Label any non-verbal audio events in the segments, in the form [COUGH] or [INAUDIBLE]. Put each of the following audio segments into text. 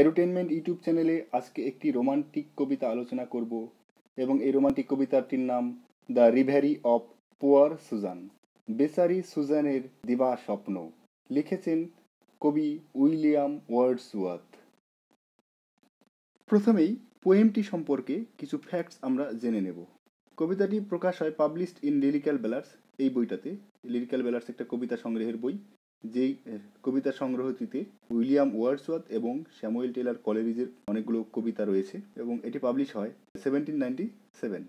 এরোটেনমেন্ট YouTube চ্যানেলে আজকে একটি রোমান্টিক কবিতা আলোচনা করব এবং এই রোমান্টিক কবিতাটির নাম the reverie of poor Susan বেসারি সুজানের দিবা স্বপ্ন লিখেছেন কবি উইলিয়াম ওয়ার্ডসওয়ার্থ প্রথমেই পোয়েমটি সম্পর্কে কিছু ফ্যাক্টস আমরা জেনে নেব কবিতাটি প্রকাশ হয় পাবলিশড ইন লিরিক্যাল বেলার্স এই বইটাতে লিরিক্যাল বেলার্স একটা কবিতা সংগ্রহের বই যেই কবিতা সংগ্রহটিতে উইলিয়াম ওয়ার্ডসওয়ার্থ এবং স্যামুয়েল টেলার কলেরিজের অনেকগুলো কবিতা রয়েছে এবং এটি পাবলিশ হয় সেভেন্টিন নাইনটি সেভেন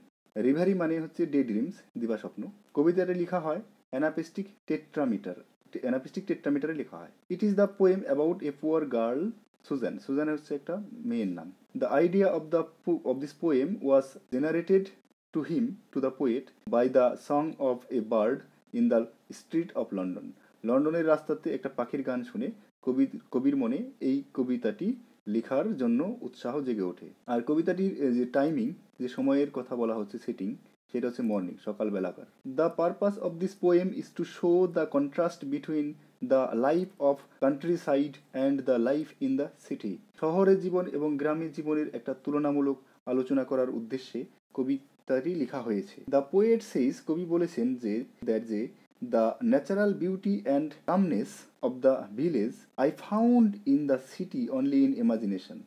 রিভারি মানে হচ্ছে ডে ড্রিমস দিবাস্বপ্ন কবিতাটি লেখা হয় অ্যানাপেস্টিক টেট্রামিটার অ্যানাপেস্টিক টেট্রামিটারে লেখা হয় it is the poem about a poor girl Susan Susan হচ্ছে একটা মেয়ের নাম the idea of the of this poem was generated to him to the poet by the song of a bird in the street of London লন্ডনের রাস্তাতে একটা পাখির গান শুনে কবি কবির মনে এই কবিতাটি লেখার জন্য উৎসাহ জেগে ওঠে আর কবিতাটির যে টাইমিং যে সময়ের কথা বলা হচ্ছে সেটিং সেটা হচ্ছে মর্নিং সকালবেলাকার the purpose of this poem is to show the contrast between the life of countryside and the life in the city শহরের জীবন এবং গ্রামের জীবনের একটা তুলনামূলক আলোচনা করার উদ্দেশ্যে কবিতাটি লেখা হয়েছে দ্য পোয়েট সেইস কবি বলেছেন যে দ্যাট যে the natural beauty and calmness of the village I found in the city only in imagination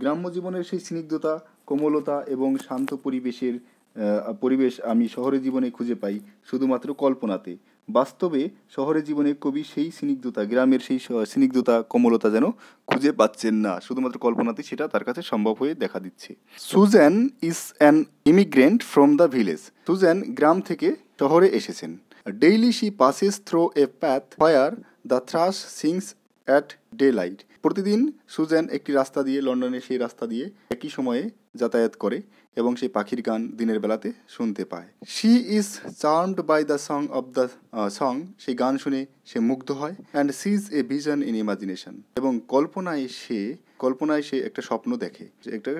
গ্রাম্য জীবনের সেই স্নিগ্ধতা কোমলতা এবং শান্ত পরিবেশের পরিবেশ আমি শহরের জীবনে খুঁজে পাই শুধুমাত্র কল্পনাতে বাস্তবে শহরের জীবনে কবি সেই স্নিগ্ধতা গ্রামের সেই স্নিগ্ধতা কোমলতা যেন খুঁজে পাচ্ছেন না শুধুমাত্র কল্পনাতে সেটা তার কাছে সম্ভব হয়ে দেখা দিচ্ছে Susan is an immigrant from the village Susan গ্রাম থেকে শহরে এসেছেন Daily she passes through a path where the thrush sings at daylight প্রতিদিন সুজ্যান একটি রাস্তা দিয়ে লন্ডনের সেই রাস্তা দিয়ে একই সময়ে যাতায়াত করে এবং সেই পাখির গান দিনের বেলাতে শুনতে পায় she is charmed by the song of the song সেই গান শুনে সে মুগ্ধ হয় and sees a vision in imagination এবং কল্পনায় সে কল্পনায় সে একটা স্বপ্ন দেখে একটা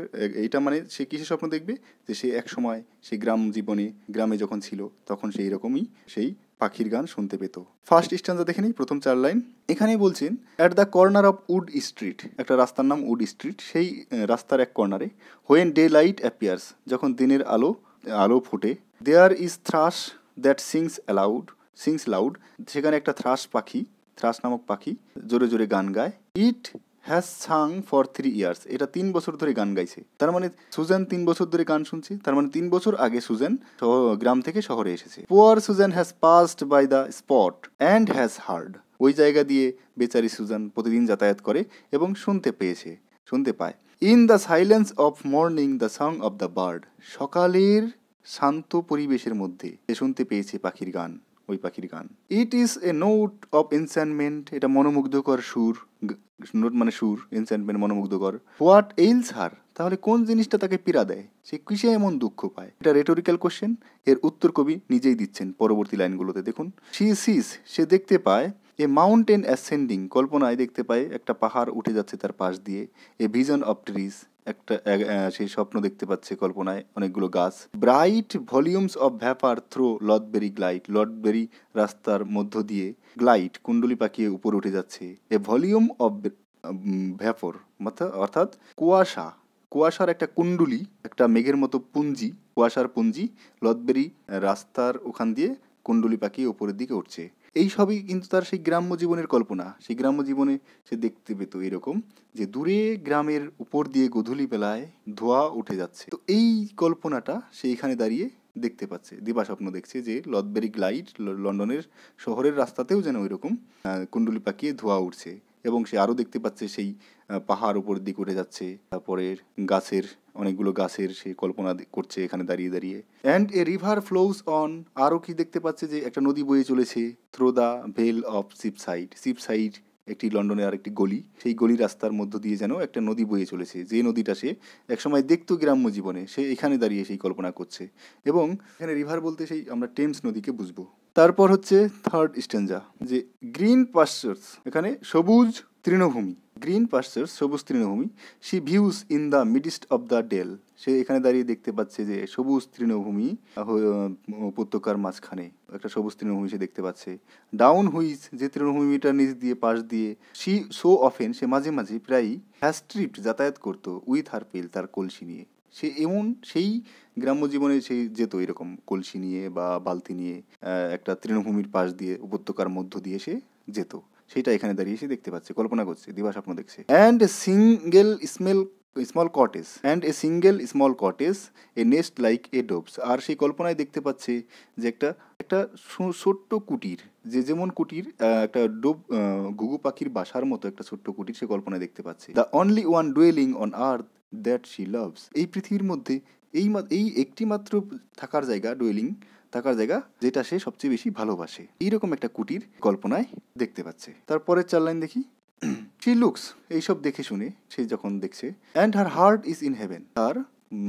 এইটা মানে সে কিসের স্বপ্ন দেখবে যে সে এক সময় সে গ্রাম জীবনে গ্রামে যখন ছিল তখন সেই রকমই সেই পাখির গান শুনতে পেত ফার্স্ট স্ট্যান্ডা দেখে নিই প্রথম চার লাইন এখানেই বলছেন at the corner of Wood Street একটা রাস্তার নাম উড স্ট্রিট সেই রাস্তার এক কর্নারে হোয়েন ডে লাইট অ্যাপিয়ার্স যখন দিনের আলো আলো ফুটে there is thrush that sings aloud sings loud সেখানে একটা থ্রাস পাখি থ্রাস নামক পাখি জোরে জোরে গান গায় it has sung for three years এটা তিন বছর ধরে গান গাইছে তার মানে সুজান তিন বছর ধরে গান শুনছে তার মানে তিন বছর আগে সুজেন গ্রাম থেকে শহরে এসেছে poor Susan has passed by the spot and has heard ওই জায়গা দিয়ে বেচারি সুজান প্রতিদিন যাতায়াত করে এবং শুনতে পেয়েছে শুনতে পায় in the silence of morning the song of the bird সকালের শান্ত পরিবেশের মধ্যে সে শুনতে পেয়েছে পাখির গান ওই পাখির গান it is a note of enchantment এটা মনোমুগ্ধকর সুর নোট মানে সুর এনসেন্টমেন্ট মানে মনোমুগ্ধকর হোয়াট এইলস হার তাহলে কোন জিনিসটা তাকে পীড়া দেয় সে কিসে এমন দুঃখ পায় এটা রেটোরিক্যাল কোশ্চেন এর উত্তর কবি নিজেই দিচ্ছেন পরবর্তী লাইনগুলোতে দেখুন সি সিস সে দেখতে পায় এ মাউন্টেন অ্যাসেন্ডিং কল্পনায় দেখতে পাই একটা পাহাড় উঠে যাচ্ছে তার পাশ দিয়ে এ ভিজন অব ট্রিজ একটা সেই স্বপ্ন দেখতে পাচ্ছে কল্পনায় অনেকগুলো গাছ bright volumes of vapour through Lothbury glide Lothbury রাস্তার মধ্য দিয়ে গ্লাইড কুণ্ডলি পাকিয়ে উপর উঠে যাচ্ছে এ ভলিউম অব ভ্যাপর অর্থাৎ কুয়াশা কুয়াশার একটা কুণ্ডুলি একটা মেঘের মতো পুঞ্জি কুয়াশার পুঞ্জি লদবেরি রাস্তার ওখান দিয়ে কুণ্ডুলি পাকিয়ে উপরের দিকে উঠছে এই সবই কিন্তু তার সেই গ্রাম্য জীবনের কল্পনা সেই গ্রাম্য জীবনে সে দেখতে পেত এরকম যে দূরে গ্রামের উপর দিয়ে গধূলি বেলায় ধোয়া উঠে যাচ্ছে তো এই কল্পনাটা সে এখানে দাঁড়িয়ে দেখতে পাচ্ছে স্বপ্ন দেখছে যে লদবেরি গ্লাইড লন্ডনের শহরের রাস্তাতেও যেন ওইরকম কুণ্ডুলি পাকিয়ে ধোয়া উঠছে এবং সে আরও দেখতে পাচ্ছে সেই পাহাড় উপর দিক উঠে যাচ্ছে তারপরে গাছের অনেকগুলো গাছের সে কল্পনা করছে এখানে দাঁড়িয়ে দাঁড়িয়ে and a river flows on আরও কি দেখতে পাচ্ছে যে একটা নদী বয়ে চলেছে through the vale of Cheapside Cheapside একটি লন্ডনের আরেকটি গলি সেই গলি রাস্তার মধ্য দিয়ে যেন একটা নদী বয়ে চলেছে যে নদীটা সে একসময় দেখতো গ্রাম্য জীবনে সে এখানে দাঁড়িয়ে সেই কল্পনা করছে এবং এখানে রিভার বলতে সেই আমরা টেমস নদীকে বুঝবো তারপর হচ্ছে থার্ড স্টেঞ্জা যে গ্রিন পাশ্চার্স এখানে সবুজ তৃণভূমি গ্রিন পাশ্চার্স সবুজ তৃণভূমি she views in the midst of the dale সে এখানে দাঁড়িয়ে দেখতে পাচ্ছে যে সবুজ তৃণভূমি উপত্যকার মাঝখানে একটা সবুজ তৃণভূমি সে দেখতে পাচ্ছে ডাউন হুইজ যে তৃণভূমিটার নিচ দিয়ে পাশ দিয়ে সি সো অফেন সে মাঝে মাঝে প্রায়ই হ্যাস্ট্রিপ্ট যাতায়াত করতো উইথ হার পেল তার কলসি নিয়ে সে এমন সেই গ্রাম্য জীবনে সেই যেত এরকম কলসি নিয়ে বা বালতি নিয়ে একটা তৃণভূমির পাশ দিয়ে উপত্যকার মধ্য দিয়ে সে যেত সেটা এখানে দাঁড়িয়ে সে দেখতে পাচ্ছে কল্পনা করছে দিবা স্বপ্ন দেখছে and single smell small cottage and a single small cottage a nest like a dove's আর সেই কল্পনায় দেখতে পাচ্ছে যে একটা একটা ছোট্ট কুটির যে যেমন কুটির একটা ডোব ঘুঘু পাখির বাসার মতো একটা ছোট্ট কুটির সে কল্পনায় দেখতে পাচ্ছে the only one dwelling on earth that she loves এই পৃথিবীর মধ্যে এই এই একটি মাত্র থাকার জায়গা ডুয়েলিং থাকার জায়গা যেটা সে সবচেয়ে বেশি ভালোবাসে এইরকম একটা কুটির কল্পনায় দেখতে পাচ্ছে তারপরের চার লাইন দেখি শি [CLEARS THROAT] লুকস এইসব দেখে শুনে সে যখন দেখছে and her heart is in heaven তার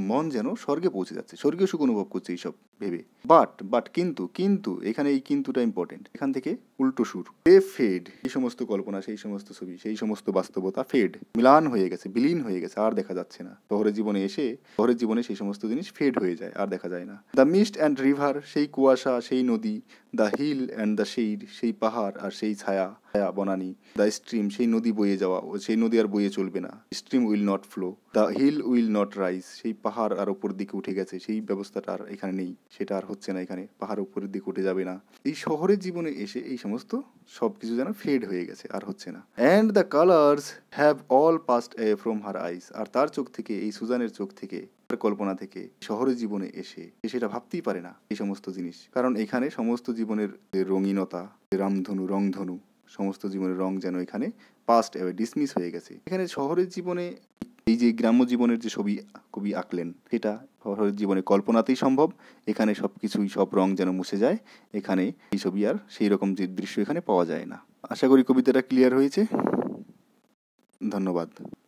মন যেন স্বর্গে পৌঁছে যাচ্ছে স্বর্গীয় সুখ অনুভব করছে এইসব ভেবে বাট বাট কিন্তু কিন্তু এখানে এই কিন্তুটা ইম্পর্টেন্ট এখান থেকে উল্টো সুর দে ফেড এই সমস্ত কল্পনা সেই সমস্ত ছবি সেই সমস্ত বাস্তবতা ফেড মিলান হয়ে গেছে বিলীন হয়ে গেছে আর দেখা যাচ্ছে না শহরের জীবনে এসে শহরের জীবনে সেই সমস্ত জিনিস ফেড হয়ে যায় আর দেখা যায় না দ্য মিস্ট অ্যান্ড রিভার সেই কুয়াশা সেই নদী the hill and the shade সেই পাহাড় আর সেই ছায়া ছায়া বনানি দ্য স্ট্রিম সেই নদী বয়ে যাওয়া ও সেই নদী আর বইয়ে চলবে না stream will not flow the hill will not rise সেই পাহাড় আর ওপর দিকে উঠে গেছে সেই ব্যবস্থাটা আর এখানে নেই সেটা আর হচ্ছে না এখানে পাহাড় উপরের দিকে উঠে যাবে না এই শহরের জীবনে এসে এই সমস্ত সব কিছু যেন ফেড হয়ে গেছে আর হচ্ছে না and the colours have all passed a from her eyes আর তার চোখ থেকে এই সুজানের চোখ থেকে তার কল্পনা থেকে শহরের জীবনে এসে সেটা ভাবতেই পারে না এই সমস্ত জিনিস কারণ এখানে সমস্ত জীবনের যে রঙিনতা রামধনু রংধনু সমস্ত জীবনের রং যেন এখানে পাস্ট ডিসমিস হয়ে গেছে এখানে শহরের জীবনে এই যে গ্রাম্য জীবনের যে ছবি কবি আঁকলেন সেটা শহরের জীবনে কল্পনাতেই সম্ভব এখানে সব কিছুই সব রং যেন মুছে যায় এখানে এই ছবি আর সেই রকম যে দৃশ্য এখানে পাওয়া যায় না আশা করি কবিতাটা ক্লিয়ার হয়েছে ধন্যবাদ